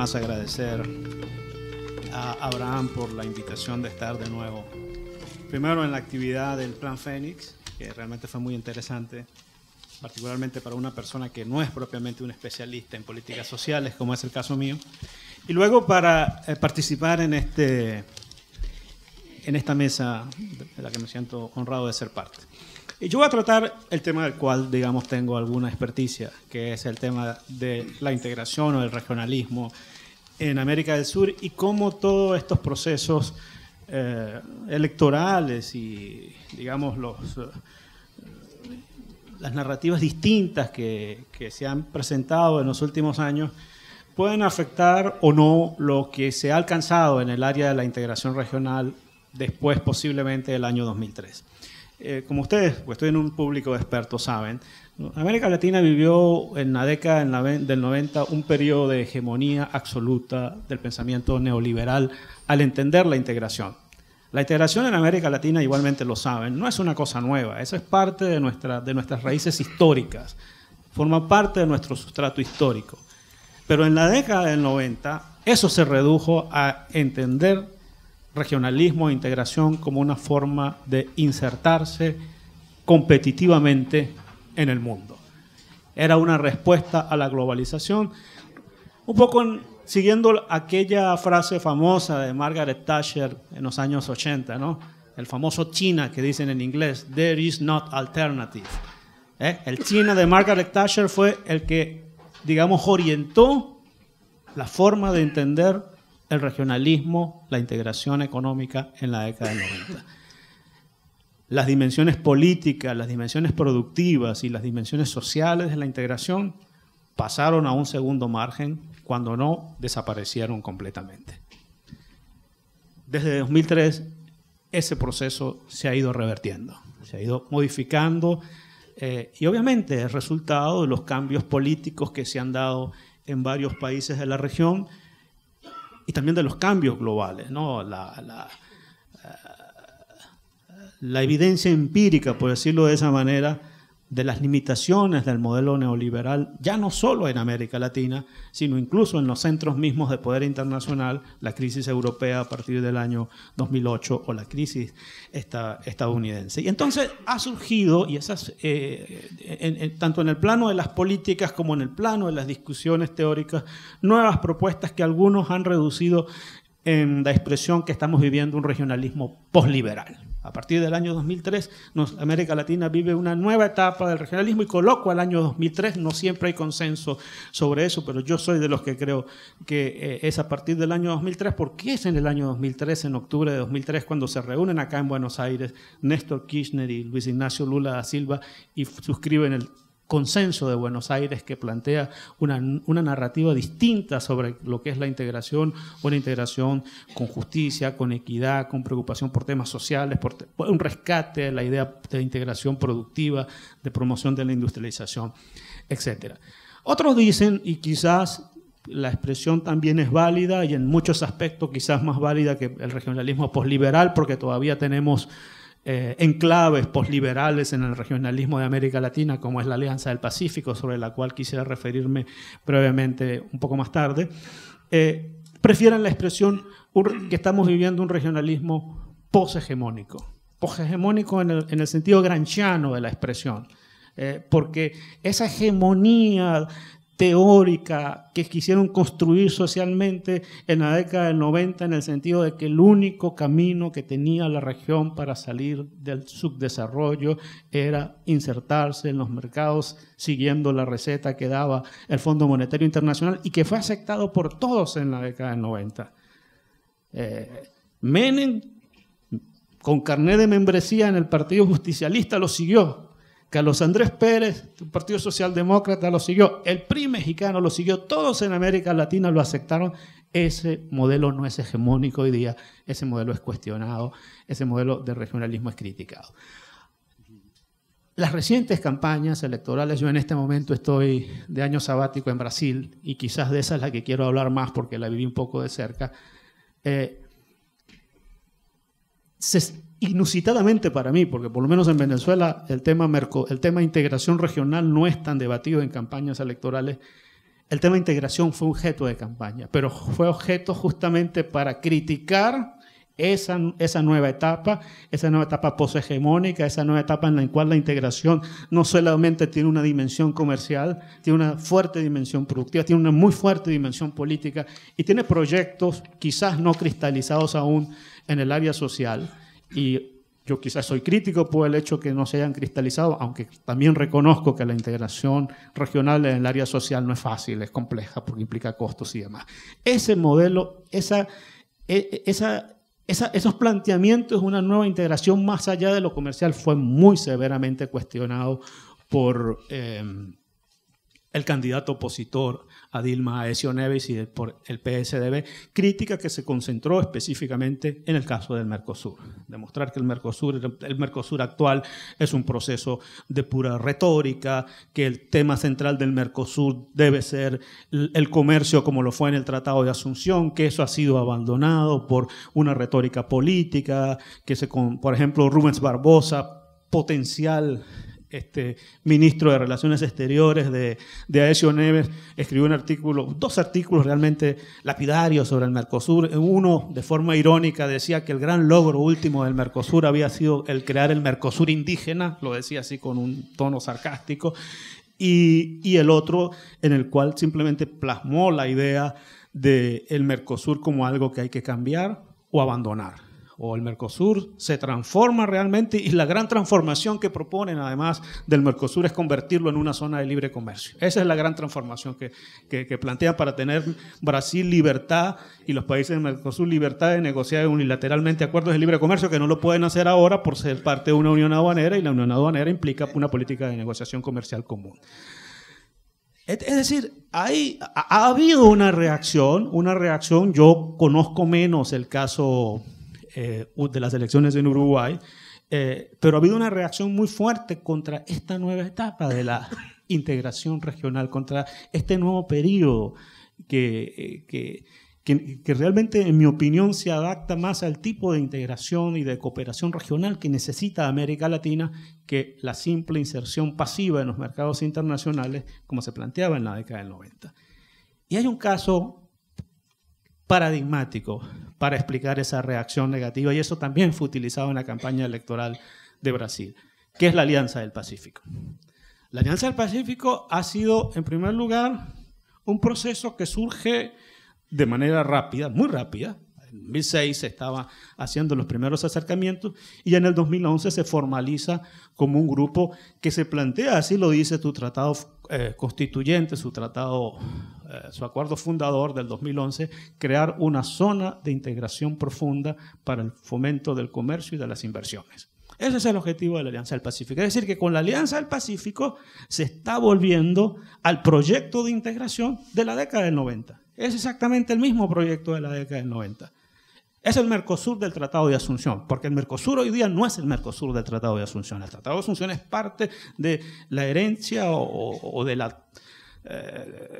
más agradecer a Abraham por la invitación de estar de nuevo. Primero en la actividad del Plan Fénix, que realmente fue muy interesante, particularmente para una persona que no es propiamente un especialista en políticas sociales, como es el caso mío. Y luego para eh, participar en, este, en esta mesa de la que me siento honrado de ser parte. Y Yo voy a tratar el tema del cual, digamos, tengo alguna experticia, que es el tema de la integración o el regionalismo en América del Sur y cómo todos estos procesos eh, electorales y, digamos, eh, las narrativas distintas que se han presentado en los últimos años pueden afectar o no lo que se ha alcanzado en el área de la integración regional después posiblemente del año 2003. Eh, como ustedes, pues estoy en un público experto, saben, América Latina vivió en la década del 90 un periodo de hegemonía absoluta del pensamiento neoliberal al entender la integración. La integración en América Latina, igualmente lo saben, no es una cosa nueva, eso es parte de, nuestra, de nuestras raíces históricas, forma parte de nuestro sustrato histórico. Pero en la década del 90 eso se redujo a entender regionalismo e integración como una forma de insertarse competitivamente en el mundo. Era una respuesta a la globalización, un poco siguiendo aquella frase famosa de Margaret Thatcher en los años 80, el famoso China que dicen en inglés, there is not alternative. ¿eh? El China de Margaret Thatcher fue el que, digamos, orientó la forma de entender el regionalismo, la integración económica en la década del 90. Las dimensiones políticas, las dimensiones productivas y las dimensiones sociales de la integración pasaron a un segundo margen cuando no desaparecieron completamente. Desde 2003 ese proceso se ha ido revertiendo, se ha ido modificando eh, y obviamente es resultado de los cambios políticos que se han dado en varios países de la región y también de los cambios globales, ¿no? La, la eh, evidencia empírica, por decirlo de esa manera, de las limitaciones del modelo neoliberal, ya no solo en América Latina, sino incluso en los centros mismos de poder internacional, la crisis europea a partir del año 2008 o la crisis estadounidense. Y entonces ha surgido, y esas, eh, tanto en el plano de las políticas como en el plano de las discusiones teóricas, nuevas propuestas que algunos han reducido en la expresión que estamos viviendo un regionalismo posliberal. A partir del año 2003, América Latina vive una nueva etapa del regionalismo y coloco al año 2003, no siempre hay consenso sobre eso, pero yo soy de los que creo que eh, es a partir del año 2003, porque es en el año 2003, en octubre de 2003, cuando se reúnen acá en Buenos Aires Néstor Kirchner y Luis Ignacio Lula da Silva y suscriben el consenso de Buenos Aires que plantea una, narrativa distinta sobre lo que es la integración, una integración con justicia, con equidad, con preocupación por temas sociales, por un rescate de la idea de integración productiva, de promoción de la industrialización, etc. Otros dicen, y quizás la expresión también es válida y en muchos aspectos quizás más válida que el regionalismo posliberal, porque todavía tenemos eh, enclaves posliberales en el regionalismo de América Latina, como es la Alianza del Pacífico, sobre la cual quisiera referirme brevemente un poco más tarde, eh, prefieren la expresión que estamos viviendo un regionalismo poshegemónico, poshegemónico en el, en el sentido granchiano de la expresión. Eh, porque esa hegemonía teórica que quisieron construir socialmente en la década del 90 en el sentido de que el único camino que tenía la región para salir del subdesarrollo era insertarse en los mercados siguiendo la receta que daba el Fondo Monetario Internacional y que fue aceptado por todos en la década del 90. Eh, Menem, con carné de membresía en el Partido Justicialista, lo siguió Carlos Andrés Pérez, Partido Socialdemócrata lo siguió, el PRI mexicano lo siguió, todos en América Latina lo aceptaron. Ese modelo no es hegemónico hoy día, ese modelo es cuestionado, ese modelo de regionalismo es criticado. Las recientes campañas electorales, yo en este momento estoy de año sabático en Brasil y quizás de esa es la que quiero hablar más porque la viví un poco de cerca, eh, se inusitadamente para mí, porque por lo menos en Venezuela el tema, Merco, el tema integración regional no es tan debatido en campañas electorales. El tema integración fue objeto de campaña, pero fue objeto justamente para criticar esa, esa nueva etapa, esa nueva etapa poshegemónica, esa nueva etapa en la cual la integración no solamente tiene una dimensión comercial, tiene una fuerte dimensión productiva, tiene una muy fuerte dimensión política y tiene proyectos quizás no cristalizados aún en el área social y yo quizás soy crítico por el hecho que no se hayan cristalizado, aunque también reconozco que la integración regional en el área social no es fácil, es compleja porque implica costos y demás. Ese modelo, esa, e, e, esa, esos planteamientos de una nueva integración más allá de lo comercial fue muy severamente cuestionado por eh, el candidato opositor a Dilma Aesio Neves y por el PSDB, crítica que se concentró específicamente en el caso del Mercosur. Demostrar que el Mercosur, actual es un proceso de pura retórica, que el tema central del Mercosur debe ser el comercio como lo fue en el Tratado de Asunción, que eso ha sido abandonado por una retórica política, que por ejemplo, Rubens Barbosa, potencial este, ministro de Relaciones Exteriores de, de Aesio Neves, escribió un artículo, dos artículos realmente lapidarios sobre el Mercosur. Uno, de forma irónica, decía que el gran logro último del Mercosur había sido el crear el Mercosur indígena, lo decía así con un tono sarcástico, y, el otro en el cual simplemente plasmó la idea del el Mercosur como algo que hay que cambiar o abandonar o el Mercosur se transforma realmente y la gran transformación que proponen además del Mercosur es convertirlo en una zona de libre comercio. Esa es la gran transformación que, que, plantean para tener Brasil libertad y los países del Mercosur libertad de negociar unilateralmente acuerdos de libre comercio que no lo pueden hacer ahora por ser parte de una unión aduanera y la unión aduanera implica una política de negociación comercial común. Es decir, hay, ha habido una reacción, una reacción, yo conozco menos el caso eh, de las elecciones en Uruguay, eh, pero ha habido una reacción muy fuerte contra esta nueva etapa de la integración regional, contra este nuevo periodo que, eh, que, que, que, realmente, en mi opinión, se adapta más al tipo de integración y de cooperación regional que necesita América Latina que la simple inserción pasiva en los mercados internacionales, como se planteaba en la década del 90. Y hay un caso paradigmático para explicar esa reacción negativa y eso también fue utilizado en la campaña electoral de Brasil, que es la Alianza del Pacífico. La Alianza del Pacífico ha sido, en primer lugar, un proceso que surge de manera rápida, muy rápida, en 2006 se estaba haciendo los primeros acercamientos y en el 2011 se formaliza como un grupo que se plantea, así lo dice su tratado eh, constituyente, su tratado, eh, su acuerdo fundador del 2011, crear una zona de integración profunda para el fomento del comercio y de las inversiones. Ese es el objetivo de la Alianza del Pacífico. Es decir, que con la Alianza del Pacífico se está volviendo al proyecto de integración de la década del 90. Es exactamente el mismo proyecto de la década del 90. Es el Mercosur del Tratado de Asunción, porque el Mercosur hoy día no es el Mercosur del Tratado de Asunción. El Tratado de Asunción es parte de la herencia o, eh,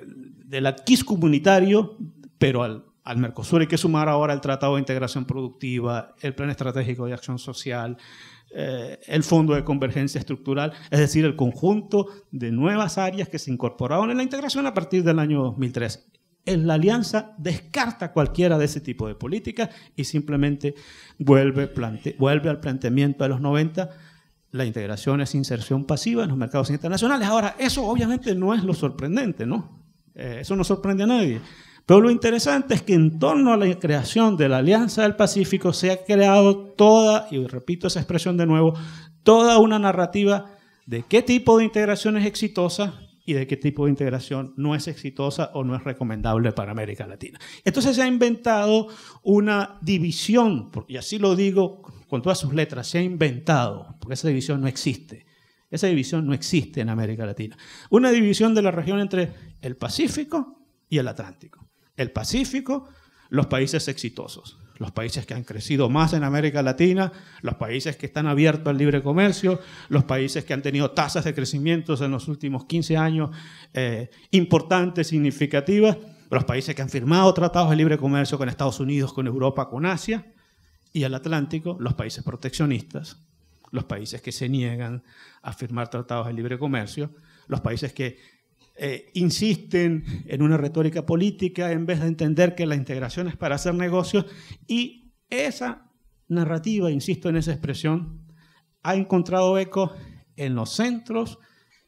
del adquis comunitario, pero al, Mercosur hay que sumar ahora el Tratado de Integración Productiva, el Plan Estratégico de Acción Social, eh, el Fondo de Convergencia Estructural, es decir, el conjunto de nuevas áreas que se incorporaron en la integración a partir del año 2003 en la alianza descarta cualquiera de ese tipo de políticas y simplemente vuelve, al planteamiento de los 90 la integración es inserción pasiva en los mercados internacionales. Ahora, eso obviamente no es lo sorprendente, ¿no? Eh, eso no sorprende a nadie. Pero lo interesante es que en torno a la creación de la Alianza del Pacífico se ha creado toda, y repito esa expresión de nuevo, toda una narrativa de qué tipo de integración es exitosa, y de qué tipo de integración no es exitosa o no es recomendable para América Latina. Entonces se ha inventado una división, y así lo digo con todas sus letras, se ha inventado, porque esa división no existe. Esa división no existe en América Latina. Una división de la región entre el Pacífico y el Atlántico. El Pacífico, los países exitosos los países que han crecido más en América Latina, los países que están abiertos al libre comercio, los países que han tenido tasas de crecimiento en los últimos 15 años eh, importantes, significativas, los países que han firmado tratados de libre comercio con Estados Unidos, con Europa, con Asia, y al Atlántico, los países proteccionistas, los países que se niegan a firmar tratados de libre comercio, los países que eh, insisten en una retórica política en vez de entender que la integración es para hacer negocios y esa narrativa, insisto en esa expresión, ha encontrado eco en los centros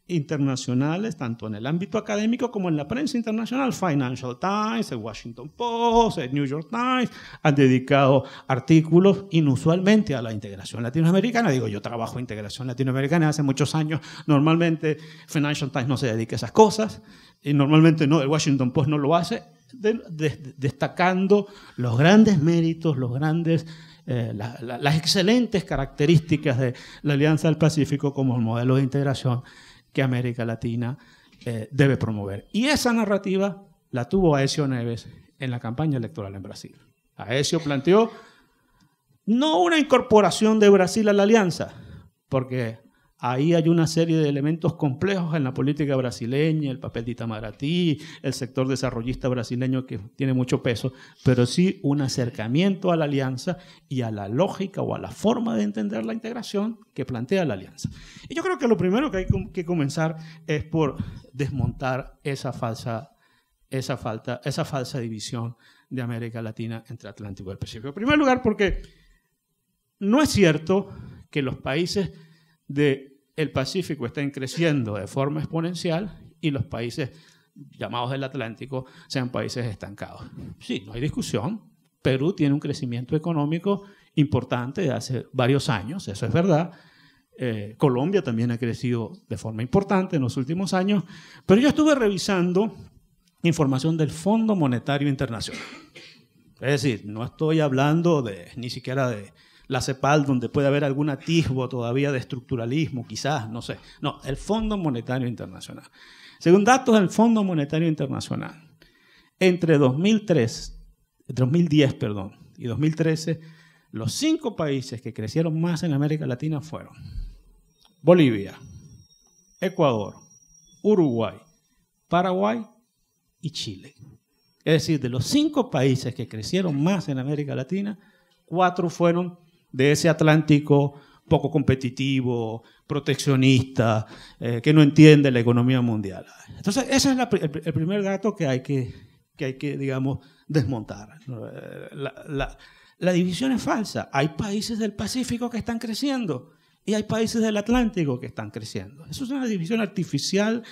internacionales, tanto en el ámbito académico como en la prensa internacional. Financial Times, el Washington Post, el New York Times, han dedicado artículos inusualmente a la integración latinoamericana. Digo, yo trabajo en integración latinoamericana hace muchos años. Normalmente Financial Times no se dedica a esas cosas. Y normalmente no, el Washington Post no lo hace, destacando los grandes méritos, los grandes... Eh, las excelentes características de la Alianza del Pacífico como el modelo de integración que América Latina eh, debe promover. Y esa narrativa la tuvo Aesio Neves en la campaña electoral en Brasil. Aesio planteó no una incorporación de Brasil a la alianza, porque Ahí hay una serie de elementos complejos en la política brasileña, el papel de Itamaraty, el sector desarrollista brasileño que tiene mucho peso, pero sí un acercamiento a la alianza y a la lógica o a la forma de entender la integración que plantea la alianza. Y yo creo que lo primero que hay que comenzar es por desmontar esa falsa, esa falta, esa falsa división de América Latina entre Atlántico y el Pacífico. En primer lugar, porque no es cierto que los países de el Pacífico está creciendo de forma exponencial y los países llamados del Atlántico sean países estancados. Sí, no hay discusión. Perú tiene un crecimiento económico importante de hace varios años, eso es verdad. Eh, Colombia también ha crecido de forma importante en los últimos años, pero yo estuve revisando información del Fondo Monetario Internacional. Es decir, no estoy hablando de, ni siquiera de, la CEPAL, donde puede haber algún atisbo todavía de estructuralismo, quizás, no sé. No, el Fondo Monetario Internacional. Según datos del Fondo Monetario Internacional, entre 2010 perdón, y 2013, los cinco países que crecieron más en América Latina fueron Bolivia, Ecuador, Uruguay, Paraguay y Chile. Es decir, de los cinco países que crecieron más en América Latina, cuatro fueron de ese Atlántico poco competitivo, proteccionista, eh, que no entiende la economía mundial. Entonces, ese es el, primer dato que hay que, que, hay que digamos, desmontar. Eh, la, división es falsa. Hay países del Pacífico que están creciendo y hay países del Atlántico que están creciendo. Eso es una división artificial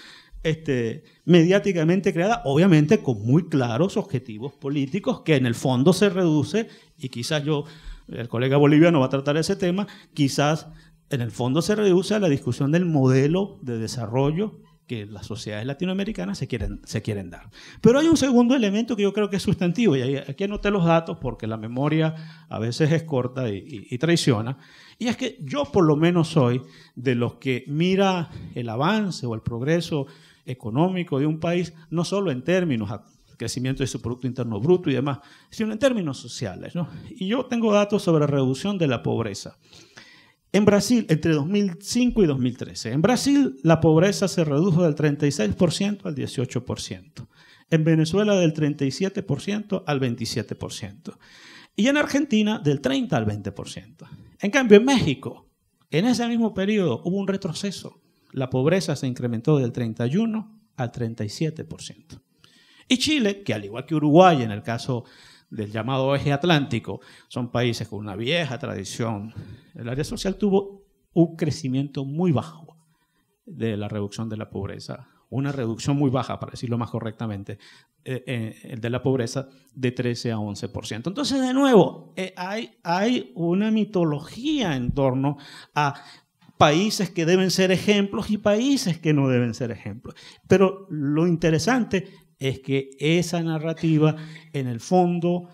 este, mediáticamente creada, obviamente con muy claros objetivos políticos que en el fondo se reduce, y quizás yo el colega boliviano va a tratar ese tema, quizás en el fondo se reduce a la discusión del modelo de desarrollo que las sociedades latinoamericanas se quieren, dar. Pero hay un segundo elemento que yo creo que es sustantivo, y aquí anoté los datos porque la memoria a veces es corta y, y traiciona, y es que yo por lo menos soy de los que mira el avance o el progreso económico de un país no solo en términos crecimiento de su Producto Interno Bruto y demás, sino en términos sociales. ¿no? Y yo tengo datos sobre reducción de la pobreza. En Brasil, entre 2005 y 2013, en Brasil la pobreza se redujo del 36% al 18%, en Venezuela del 37% al 27%, y en Argentina del 30 al 20%. En cambio, en México, en ese mismo periodo hubo un retroceso. La pobreza se incrementó del 31 al 37%. Y Chile, que al igual que Uruguay en el caso del llamado eje atlántico, son países con una vieja tradición. El área social tuvo un crecimiento muy bajo de la reducción de la pobreza, una reducción muy baja, para decirlo más correctamente, eh, eh, de la pobreza de 13 a 11%. Entonces, de nuevo, eh, hay, hay una mitología en torno a países que deben ser ejemplos y países que no deben ser ejemplos. Pero lo interesante es que esa narrativa, en el fondo,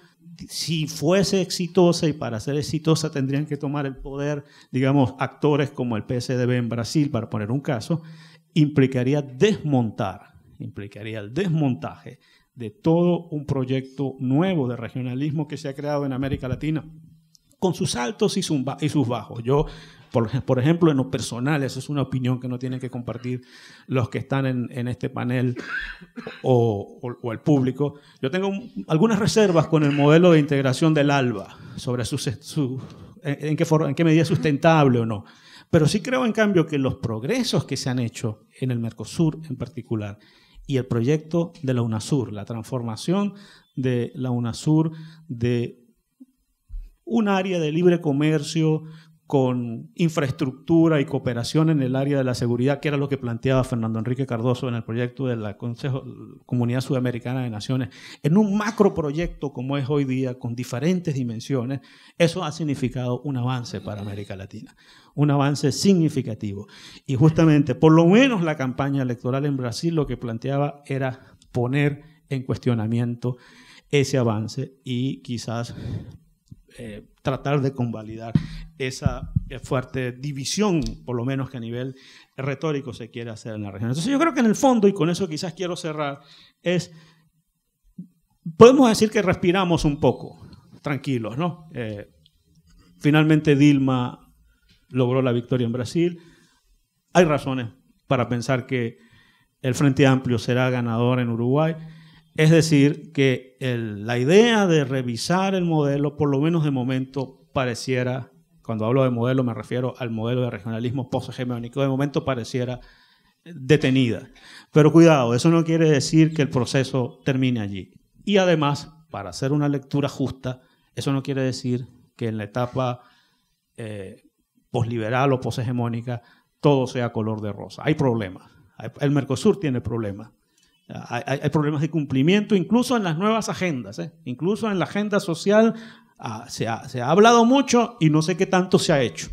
si fuese exitosa y para ser exitosa tendrían que tomar el poder, digamos, actores como el PSDB en Brasil, para poner un caso, implicaría desmontar, implicaría el desmontaje de todo un proyecto nuevo de regionalismo que se ha creado en América Latina, con sus altos y sus bajos. Yo por, ejemplo, en lo personal, esa es una opinión que no tienen que compartir los que están en, este panel o, el público. Yo tengo algunas reservas con el modelo de integración del ALBA sobre su, en, qué en qué medida es sustentable o no. Pero sí creo, en cambio, que los progresos que se han hecho en el Mercosur en particular y el proyecto de la UNASUR, la transformación de la UNASUR de un área de libre comercio con infraestructura y cooperación en el área de la seguridad, que era lo que planteaba Fernando Enrique Cardoso en el proyecto de la Consejo, Comunidad Sudamericana de Naciones, en un macro proyecto como es hoy día, con diferentes dimensiones, eso ha significado un avance para América Latina, un avance significativo. Y justamente, por lo menos la campaña electoral en Brasil lo que planteaba era poner en cuestionamiento ese avance y quizás eh, tratar de convalidar esa eh, fuerte división, por lo menos que a nivel retórico se quiere hacer en la región. Entonces yo creo que en el fondo, y con eso quizás quiero cerrar, es, podemos decir que respiramos un poco, tranquilos, ¿no? Eh, finalmente Dilma logró la victoria en Brasil. Hay razones para pensar que el Frente Amplio será ganador en Uruguay. Es decir, que la idea de revisar el modelo, por lo menos de momento, pareciera, cuando hablo de modelo me refiero al modelo de regionalismo post-hegemónico, de momento pareciera detenida. Pero cuidado, eso no quiere decir que el proceso termine allí. Y además, para hacer una lectura justa, eso no quiere decir que en la etapa eh, posliberal o poshegemónica todo sea color de rosa. Hay problemas. El Mercosur tiene problemas. Hay, problemas de cumplimiento, incluso en las nuevas agendas, ¿eh? incluso en la agenda social ah, se, ha, hablado mucho y no sé qué tanto se ha hecho.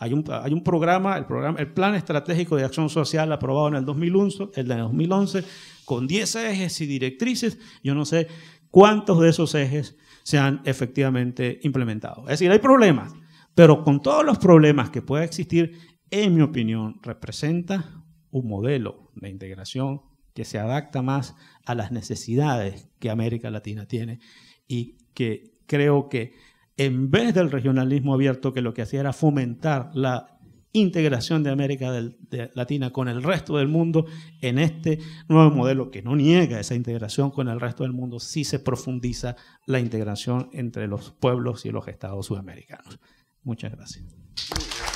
Hay un, hay un programa, el programa, el Plan Estratégico de Acción Social aprobado en el 2011, el de 2011 con 10 ejes y directrices, yo no sé cuántos de esos ejes se han efectivamente implementado. Es decir, hay problemas, pero con todos los problemas que pueda existir, en mi opinión, representa un modelo de integración que se adapta más a las necesidades que América Latina tiene y que creo que en vez del regionalismo abierto que lo que hacía era fomentar la integración de América Latina con el resto del mundo, en este nuevo modelo que no niega esa integración con el resto del mundo, sí se profundiza la integración entre los pueblos y los estados sudamericanos. Muchas gracias.